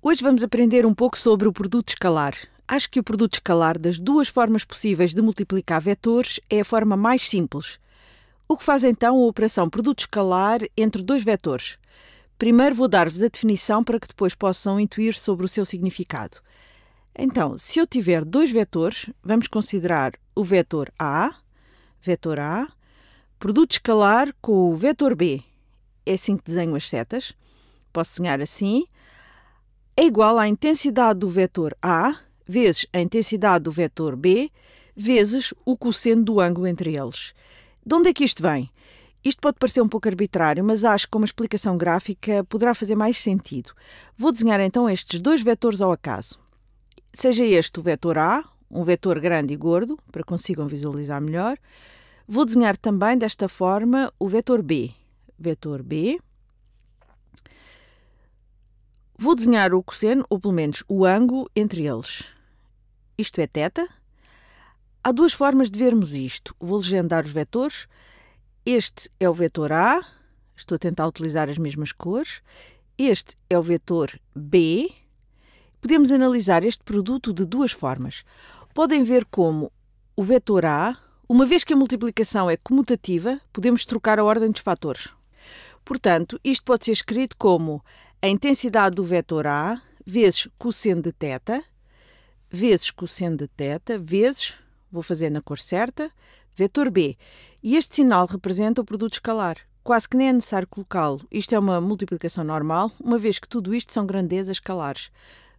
Hoje vamos aprender um pouco sobre o produto escalar. Acho que o produto escalar das duas formas possíveis de multiplicar vetores é a forma mais simples. O que faz então a operação produto escalar entre dois vetores? Primeiro vou dar-vos a definição para que depois possam intuir sobre o seu significado. Então, se eu tiver dois vetores, vamos considerar o vetor A, vetor A, produto escalar com o vetor B. É assim que desenho as setas. Posso desenhar assim é igual à intensidade do vetor A vezes a intensidade do vetor B vezes o cosseno do ângulo entre eles. De onde é que isto vem? Isto pode parecer um pouco arbitrário, mas acho que uma explicação gráfica poderá fazer mais sentido. Vou desenhar então estes dois vetores ao acaso. Seja este o vetor A, um vetor grande e gordo, para consigam visualizar melhor. Vou desenhar também desta forma o vetor B. Vetor B, Vou desenhar o cosseno, ou pelo menos o ângulo, entre eles. Isto é θ. Há duas formas de vermos isto. Vou legendar os vetores. Este é o vetor A, estou a tentar utilizar as mesmas cores. Este é o vetor B. Podemos analisar este produto de duas formas. Podem ver como o vetor A, uma vez que a multiplicação é comutativa, podemos trocar a ordem dos fatores. Portanto, isto pode ser escrito como a intensidade do vetor A vezes cosseno de θ, vezes cosseno de θ, vezes, vou fazer na cor certa, vetor B. E este sinal representa o produto escalar. Quase que nem é necessário colocá-lo. Isto é uma multiplicação normal, uma vez que tudo isto são grandezas escalares.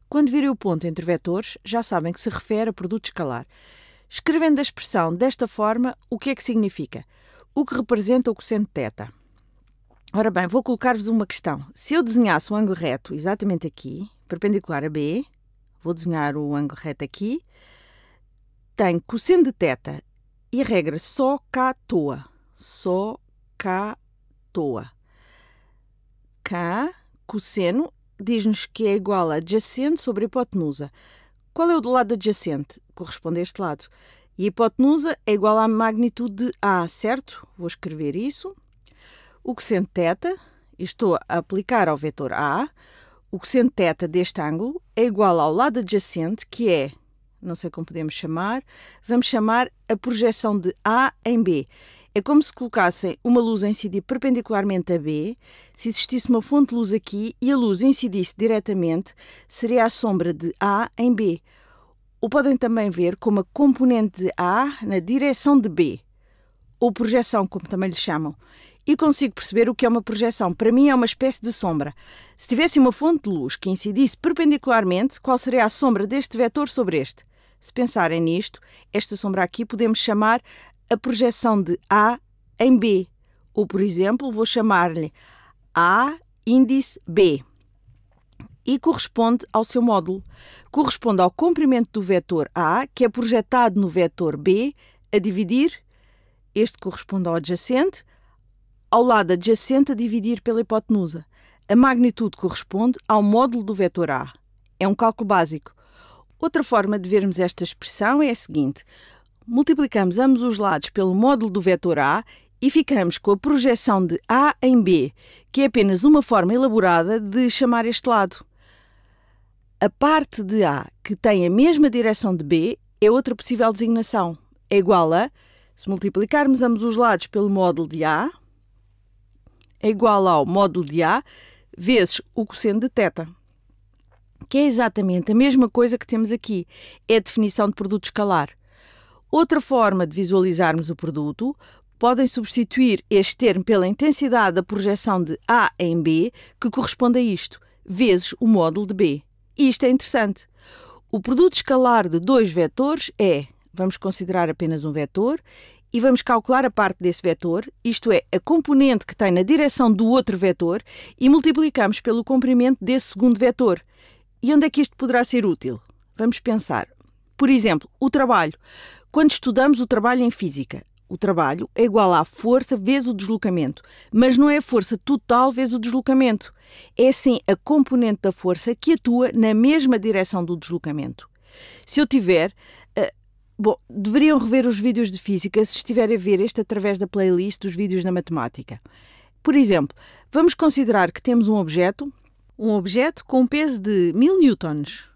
Quando virem o ponto entre vetores, já sabem que se refere a produto escalar. Escrevendo a expressão desta forma, o que é que significa? O que representa o cosseno de θ. Ora bem, vou colocar-vos uma questão. Se eu desenhasse um ângulo reto exatamente aqui, perpendicular a B, vou desenhar o ângulo reto aqui, tem cosseno de teta e a regra só cá à toa. Só cá à toa. Cá, cosseno, diz-nos que é igual a adjacente sobre a hipotenusa. Qual é o do lado adjacente? Corresponde a este lado. E a hipotenusa é igual à magnitude de A, certo? Vou escrever isso o que sendo θ, estou a aplicar ao vetor A, o que sendo θ deste ângulo é igual ao lado adjacente, que é, não sei como podemos chamar, vamos chamar a projeção de A em B. É como se colocassem uma luz a incidir perpendicularmente a B, se existisse uma fonte de luz aqui e a luz incidisse diretamente, seria a sombra de A em B. Ou podem também ver como a componente de A na direção de B ou projeção, como também lhe chamam, e consigo perceber o que é uma projeção. Para mim é uma espécie de sombra. Se tivesse uma fonte de luz que incidisse perpendicularmente, qual seria a sombra deste vetor sobre este? Se pensarem nisto, esta sombra aqui podemos chamar a projeção de A em B. Ou, por exemplo, vou chamar-lhe A índice B. E corresponde ao seu módulo. Corresponde ao comprimento do vetor A, que é projetado no vetor B, a dividir este corresponde ao adjacente, ao lado adjacente a dividir pela hipotenusa. A magnitude corresponde ao módulo do vetor A. É um cálculo básico. Outra forma de vermos esta expressão é a seguinte: multiplicamos ambos os lados pelo módulo do vetor A e ficamos com a projeção de A em B, que é apenas uma forma elaborada de chamar este lado. A parte de A que tem a mesma direção de B é outra possível designação. É igual a se multiplicarmos ambos os lados pelo módulo de A, é igual ao módulo de A vezes o cosseno de θ, que é exatamente a mesma coisa que temos aqui, é a definição de produto escalar. Outra forma de visualizarmos o produto podem substituir este termo pela intensidade da projeção de A em B, que corresponde a isto, vezes o módulo de B. E isto é interessante. O produto escalar de dois vetores é Vamos considerar apenas um vetor e vamos calcular a parte desse vetor, isto é, a componente que tem na direção do outro vetor, e multiplicamos pelo comprimento desse segundo vetor. E onde é que isto poderá ser útil? Vamos pensar. Por exemplo, o trabalho. Quando estudamos o trabalho em física, o trabalho é igual à força vezes o deslocamento, mas não é a força total vezes o deslocamento. É sim a componente da força que atua na mesma direção do deslocamento. Se eu tiver Bom, deveriam rever os vídeos de física se estiverem a ver este através da playlist dos vídeos da matemática. Por exemplo, vamos considerar que temos um objeto. Um objeto com peso de 1000 newtons.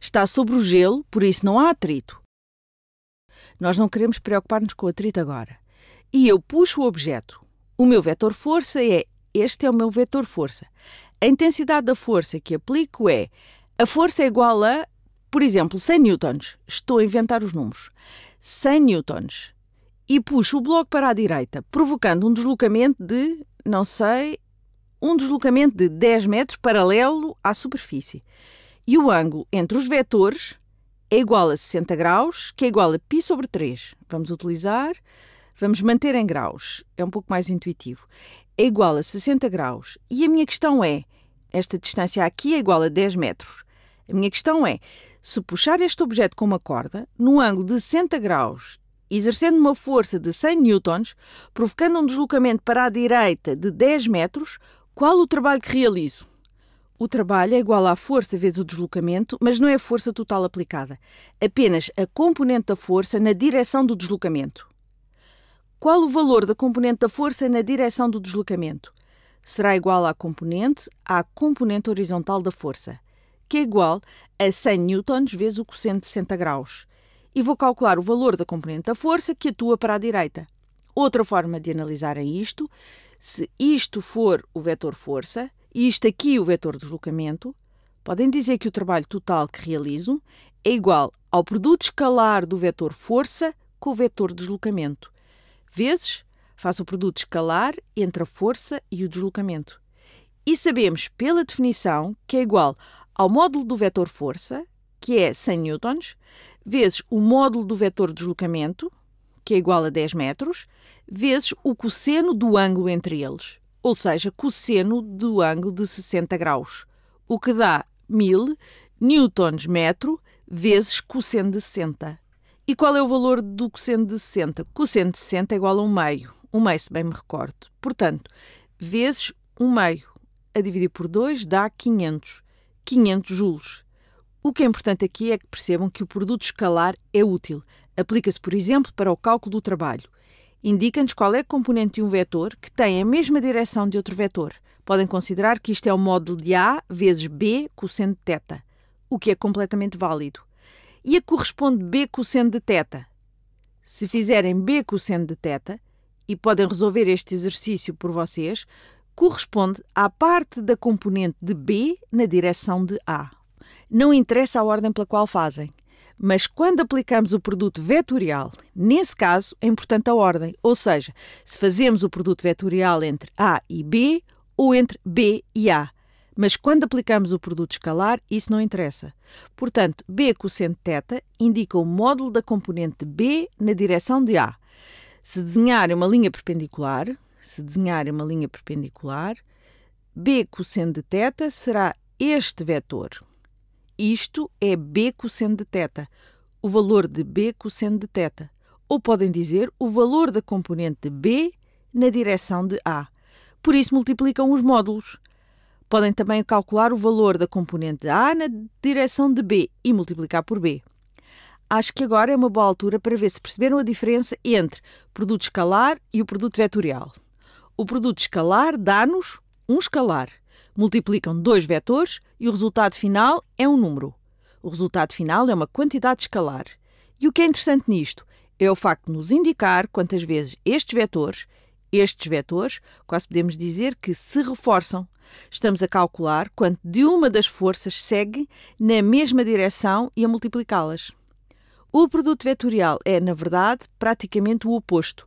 Está sobre o gelo, por isso não há atrito. Nós não queremos preocupar-nos com o atrito agora. E eu puxo o objeto. O meu vetor força é. Este é o meu vetor força. A intensidade da força que aplico é. A força é igual a por exemplo, 100 newtons. Estou a inventar os números. 100 newtons. E puxo o bloco para a direita, provocando um deslocamento de, não sei, um deslocamento de 10 metros paralelo à superfície. E o ângulo entre os vetores é igual a 60 graus, que é igual a π sobre 3. Vamos utilizar, vamos manter em graus, é um pouco mais intuitivo. É igual a 60 graus. E a minha questão é, esta distância aqui é igual a 10 metros. A minha questão é, se puxar este objeto com uma corda, num ângulo de 60 graus, exercendo uma força de 100 newtons, provocando um deslocamento para a direita de 10 metros, qual o trabalho que realizo? O trabalho é igual à força vezes o deslocamento, mas não é a força total aplicada, apenas a componente da força na direção do deslocamento. Qual o valor da componente da força na direção do deslocamento? Será igual à componente à componente horizontal da força que é igual a 100 newtons vezes o cosseno de 60 graus. E vou calcular o valor da componente da força que atua para a direita. Outra forma de analisarem é isto, se isto for o vetor força e isto aqui o vetor deslocamento, podem dizer que o trabalho total que realizo é igual ao produto escalar do vetor força com o vetor deslocamento, vezes faço o produto escalar entre a força e o deslocamento. E sabemos, pela definição, que é igual ao módulo do vetor força, que é 100 newtons, vezes o módulo do vetor deslocamento, que é igual a 10 metros, vezes o cosseno do ângulo entre eles, ou seja, cosseno do ângulo de 60 graus, o que dá 1000 newtons metro vezes cosseno de 60. E qual é o valor do cosseno de 60? Cosseno de 60 é igual a 1 meio, 1 meio se bem me recordo. Portanto, vezes 1 meio a dividir por 2 dá 500 500 joules. O que é importante aqui é que percebam que o produto escalar é útil. Aplica-se, por exemplo, para o cálculo do trabalho. Indica-nos qual é a componente de um vetor que tem a mesma direção de outro vetor. Podem considerar que isto é o módulo de A vezes B cosseno de θ, o que é completamente válido. E a corresponde B cosseno de θ. Se fizerem B cosseno de θ, e podem resolver este exercício por vocês, corresponde à parte da componente de B na direção de A. Não interessa a ordem pela qual fazem, mas quando aplicamos o produto vetorial, nesse caso é importante a ordem, ou seja, se fazemos o produto vetorial entre A e B ou entre B e A. Mas quando aplicamos o produto escalar, isso não interessa. Portanto, B cosseno θ indica o módulo da componente B na direção de A. Se desenhar uma linha perpendicular, se desenharem uma linha perpendicular, B cosseno de θ será este vetor. Isto é B cosseno de θ, o valor de B cosseno de θ. Ou podem dizer o valor da componente de B na direção de A. Por isso multiplicam os módulos. Podem também calcular o valor da componente A na direção de B e multiplicar por B. Acho que agora é uma boa altura para ver se perceberam a diferença entre produto escalar e o produto vetorial. O produto escalar dá-nos um escalar. Multiplicam dois vetores e o resultado final é um número. O resultado final é uma quantidade escalar. E o que é interessante nisto é o facto de nos indicar quantas vezes estes vetores, estes vetores, quase podemos dizer que se reforçam. Estamos a calcular quanto de uma das forças segue na mesma direção e a multiplicá-las. O produto vetorial é, na verdade, praticamente o oposto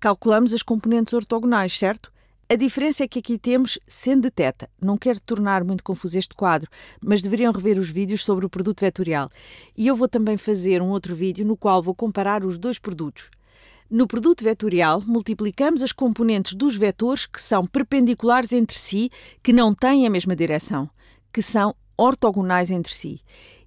calculamos as componentes ortogonais, certo? A diferença é que aqui temos sendo de teta. Não quero tornar muito confuso este quadro, mas deveriam rever os vídeos sobre o produto vetorial. E eu vou também fazer um outro vídeo no qual vou comparar os dois produtos. No produto vetorial, multiplicamos as componentes dos vetores que são perpendiculares entre si, que não têm a mesma direção, que são ortogonais entre si.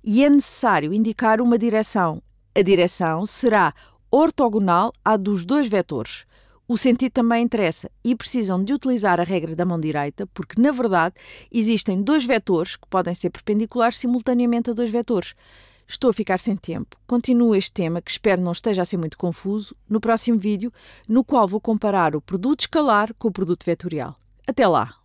E é necessário indicar uma direção. A direção será ortogonal à dos dois vetores. O sentido também interessa e precisam de utilizar a regra da mão direita, porque, na verdade, existem dois vetores que podem ser perpendiculares simultaneamente a dois vetores. Estou a ficar sem tempo. Continuo este tema, que espero não esteja a ser muito confuso, no próximo vídeo, no qual vou comparar o produto escalar com o produto vetorial. Até lá!